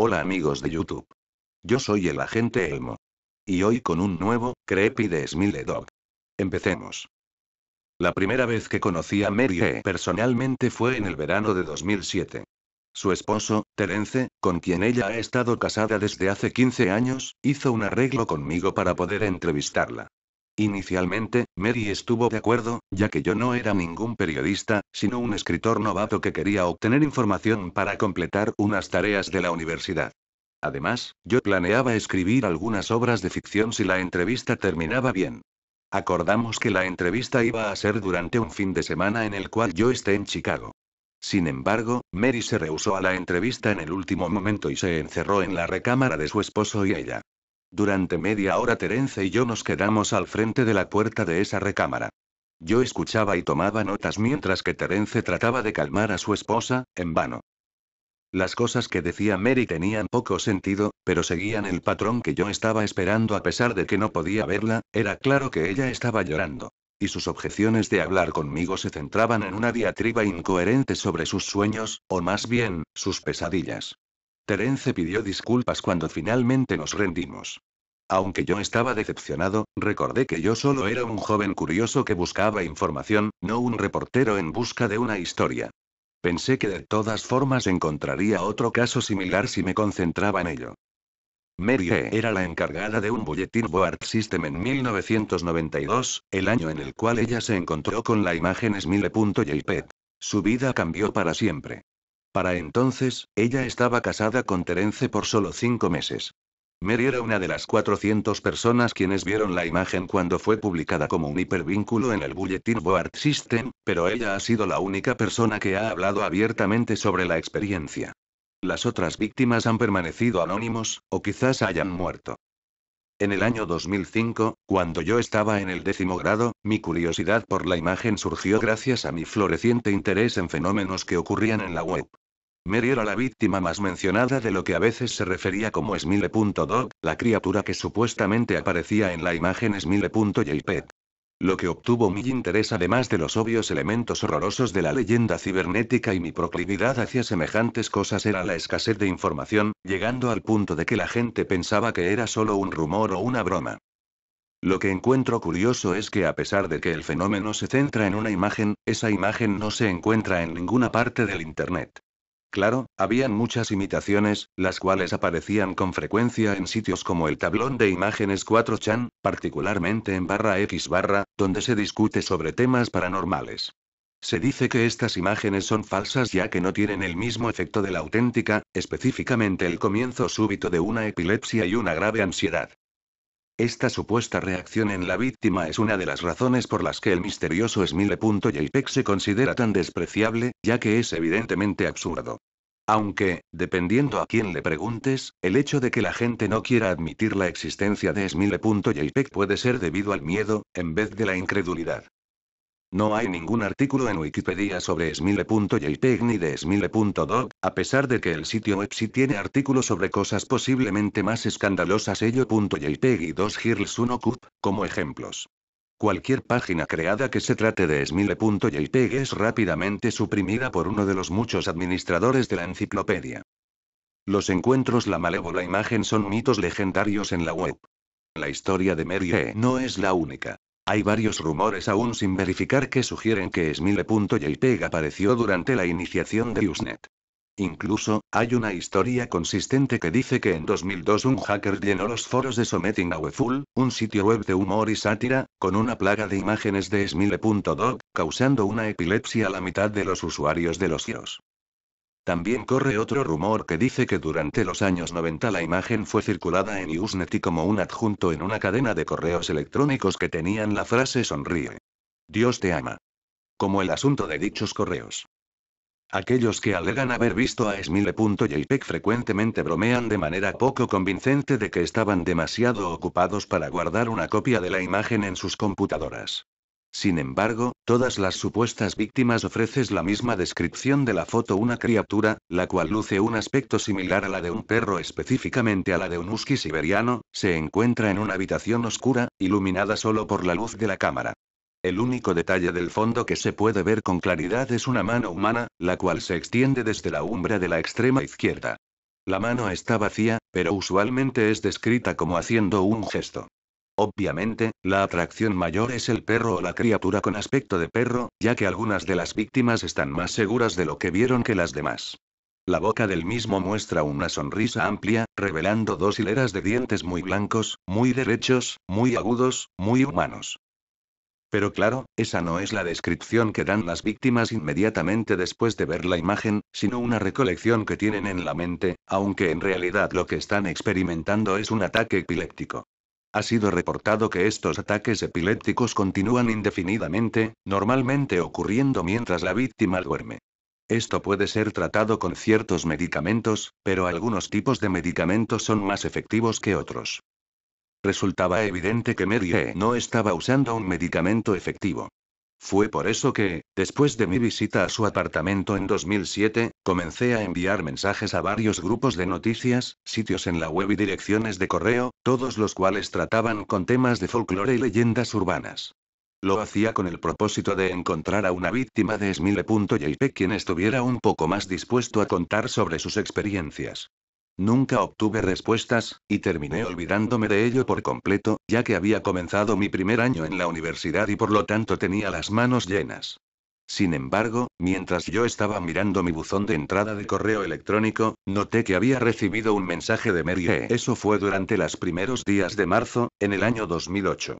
Hola amigos de YouTube. Yo soy el agente Elmo. Y hoy con un nuevo, Creepy de Smile Dog. Empecemos. La primera vez que conocí a Mary personalmente fue en el verano de 2007. Su esposo, Terence, con quien ella ha estado casada desde hace 15 años, hizo un arreglo conmigo para poder entrevistarla. Inicialmente, Mary estuvo de acuerdo, ya que yo no era ningún periodista, sino un escritor novato que quería obtener información para completar unas tareas de la universidad. Además, yo planeaba escribir algunas obras de ficción si la entrevista terminaba bien. Acordamos que la entrevista iba a ser durante un fin de semana en el cual yo esté en Chicago. Sin embargo, Mary se rehusó a la entrevista en el último momento y se encerró en la recámara de su esposo y ella. Durante media hora Terence y yo nos quedamos al frente de la puerta de esa recámara. Yo escuchaba y tomaba notas mientras que Terence trataba de calmar a su esposa, en vano. Las cosas que decía Mary tenían poco sentido, pero seguían el patrón que yo estaba esperando a pesar de que no podía verla, era claro que ella estaba llorando. Y sus objeciones de hablar conmigo se centraban en una diatriba incoherente sobre sus sueños, o más bien, sus pesadillas. Terence pidió disculpas cuando finalmente nos rendimos. Aunque yo estaba decepcionado, recordé que yo solo era un joven curioso que buscaba información, no un reportero en busca de una historia. Pensé que de todas formas encontraría otro caso similar si me concentraba en ello. Mary e. era la encargada de un bulletin board system en 1992, el año en el cual ella se encontró con la imagen smile.jpg. E Su vida cambió para siempre. Para entonces, ella estaba casada con Terence por solo cinco meses. Mary era una de las 400 personas quienes vieron la imagen cuando fue publicada como un hipervínculo en el Bulletin Board System, pero ella ha sido la única persona que ha hablado abiertamente sobre la experiencia. Las otras víctimas han permanecido anónimos, o quizás hayan muerto. En el año 2005, cuando yo estaba en el décimo grado, mi curiosidad por la imagen surgió gracias a mi floreciente interés en fenómenos que ocurrían en la web. Mary era la víctima más mencionada de lo que a veces se refería como Smile.dog, la criatura que supuestamente aparecía en la imagen Smile.jpg. Lo que obtuvo mi interés además de los obvios elementos horrorosos de la leyenda cibernética y mi proclividad hacia semejantes cosas era la escasez de información, llegando al punto de que la gente pensaba que era solo un rumor o una broma. Lo que encuentro curioso es que a pesar de que el fenómeno se centra en una imagen, esa imagen no se encuentra en ninguna parte del Internet. Claro, habían muchas imitaciones, las cuales aparecían con frecuencia en sitios como el tablón de imágenes 4chan, particularmente en barra X barra, donde se discute sobre temas paranormales. Se dice que estas imágenes son falsas ya que no tienen el mismo efecto de la auténtica, específicamente el comienzo súbito de una epilepsia y una grave ansiedad. Esta supuesta reacción en la víctima es una de las razones por las que el misterioso Smile.jpeg se considera tan despreciable, ya que es evidentemente absurdo. Aunque, dependiendo a quien le preguntes, el hecho de que la gente no quiera admitir la existencia de Smile.jpeg puede ser debido al miedo, en vez de la incredulidad. No hay ningún artículo en Wikipedia sobre smile.jpg ni de smile.doc, a pesar de que el sitio web sí tiene artículos sobre cosas posiblemente más escandalosas ello.jpg y 2 girls 1 cup, como ejemplos. Cualquier página creada que se trate de smile.jpg es rápidamente suprimida por uno de los muchos administradores de la enciclopedia. Los encuentros la malévola imagen son mitos legendarios en la web. La historia de Mary e. no es la única. Hay varios rumores aún sin verificar que sugieren que Smile.jpg apareció durante la iniciación de Usenet. Incluso, hay una historia consistente que dice que en 2002 un hacker llenó los foros de Something a un sitio web de humor y sátira, con una plaga de imágenes de Smile.dog, causando una epilepsia a la mitad de los usuarios de los foros. También corre otro rumor que dice que durante los años 90 la imagen fue circulada en Usenet y como un adjunto en una cadena de correos electrónicos que tenían la frase sonríe. Dios te ama. Como el asunto de dichos correos. Aquellos que alegan haber visto a Smile.jpg frecuentemente bromean de manera poco convincente de que estaban demasiado ocupados para guardar una copia de la imagen en sus computadoras. Sin embargo, todas las supuestas víctimas ofreces la misma descripción de la foto una criatura, la cual luce un aspecto similar a la de un perro específicamente a la de un husky siberiano, se encuentra en una habitación oscura, iluminada solo por la luz de la cámara. El único detalle del fondo que se puede ver con claridad es una mano humana, la cual se extiende desde la umbra de la extrema izquierda. La mano está vacía, pero usualmente es descrita como haciendo un gesto. Obviamente, la atracción mayor es el perro o la criatura con aspecto de perro, ya que algunas de las víctimas están más seguras de lo que vieron que las demás. La boca del mismo muestra una sonrisa amplia, revelando dos hileras de dientes muy blancos, muy derechos, muy agudos, muy humanos. Pero claro, esa no es la descripción que dan las víctimas inmediatamente después de ver la imagen, sino una recolección que tienen en la mente, aunque en realidad lo que están experimentando es un ataque epiléptico. Ha sido reportado que estos ataques epilépticos continúan indefinidamente, normalmente ocurriendo mientras la víctima duerme. Esto puede ser tratado con ciertos medicamentos, pero algunos tipos de medicamentos son más efectivos que otros. Resultaba evidente que Medie no estaba usando un medicamento efectivo. Fue por eso que, después de mi visita a su apartamento en 2007, comencé a enviar mensajes a varios grupos de noticias, sitios en la web y direcciones de correo, todos los cuales trataban con temas de folclore y leyendas urbanas. Lo hacía con el propósito de encontrar a una víctima de Smile.jp quien estuviera un poco más dispuesto a contar sobre sus experiencias. Nunca obtuve respuestas, y terminé olvidándome de ello por completo, ya que había comenzado mi primer año en la universidad y por lo tanto tenía las manos llenas. Sin embargo, mientras yo estaba mirando mi buzón de entrada de correo electrónico, noté que había recibido un mensaje de Mary Eso fue durante los primeros días de marzo, en el año 2008.